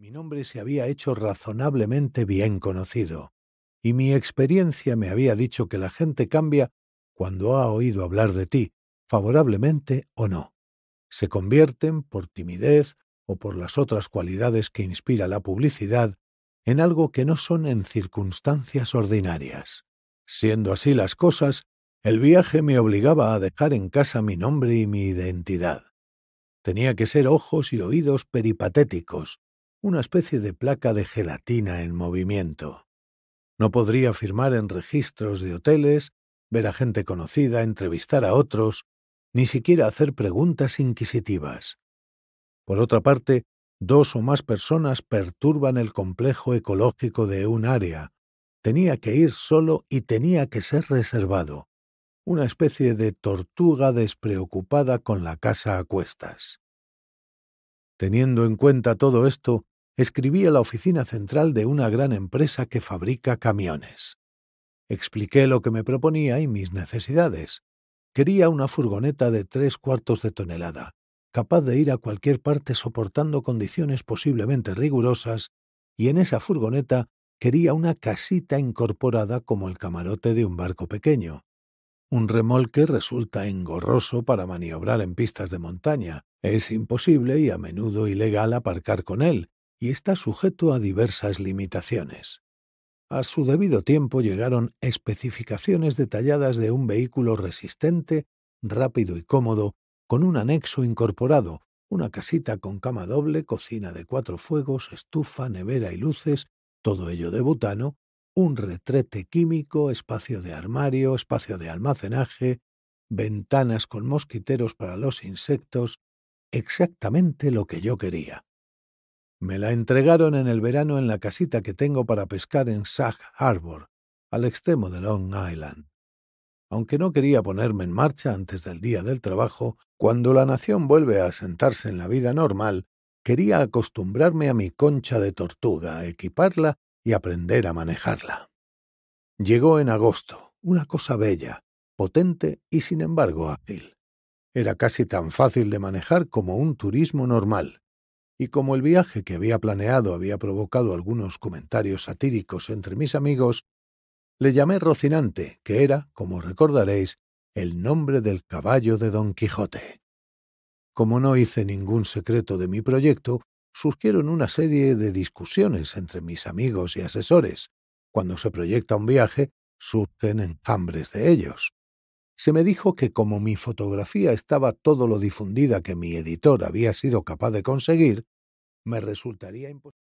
Mi nombre se había hecho razonablemente bien conocido, y mi experiencia me había dicho que la gente cambia cuando ha oído hablar de ti, favorablemente o no. Se convierten, por timidez o por las otras cualidades que inspira la publicidad, en algo que no son en circunstancias ordinarias. Siendo así las cosas, el viaje me obligaba a dejar en casa mi nombre y mi identidad. Tenía que ser ojos y oídos peripatéticos, una especie de placa de gelatina en movimiento. No podría firmar en registros de hoteles, ver a gente conocida, entrevistar a otros, ni siquiera hacer preguntas inquisitivas. Por otra parte, dos o más personas perturban el complejo ecológico de un área. Tenía que ir solo y tenía que ser reservado. Una especie de tortuga despreocupada con la casa a cuestas. Teniendo en cuenta todo esto, escribí a la oficina central de una gran empresa que fabrica camiones. Expliqué lo que me proponía y mis necesidades. Quería una furgoneta de tres cuartos de tonelada, capaz de ir a cualquier parte soportando condiciones posiblemente rigurosas, y en esa furgoneta quería una casita incorporada como el camarote de un barco pequeño. Un remolque resulta engorroso para maniobrar en pistas de montaña. Es imposible y a menudo ilegal aparcar con él, y está sujeto a diversas limitaciones. A su debido tiempo llegaron especificaciones detalladas de un vehículo resistente, rápido y cómodo, con un anexo incorporado, una casita con cama doble, cocina de cuatro fuegos, estufa, nevera y luces, todo ello de butano, un retrete químico, espacio de armario, espacio de almacenaje, ventanas con mosquiteros para los insectos, exactamente lo que yo quería. Me la entregaron en el verano en la casita que tengo para pescar en Sag Harbor, al extremo de Long Island. Aunque no quería ponerme en marcha antes del día del trabajo, cuando la nación vuelve a sentarse en la vida normal, quería acostumbrarme a mi concha de tortuga, equiparla y aprender a manejarla. Llegó en agosto, una cosa bella, potente y sin embargo ágil. Era casi tan fácil de manejar como un turismo normal y como el viaje que había planeado había provocado algunos comentarios satíricos entre mis amigos, le llamé Rocinante, que era, como recordaréis, el nombre del caballo de Don Quijote. Como no hice ningún secreto de mi proyecto, surgieron una serie de discusiones entre mis amigos y asesores. Cuando se proyecta un viaje, surgen enjambres de ellos se me dijo que como mi fotografía estaba todo lo difundida que mi editor había sido capaz de conseguir, me resultaría imposible.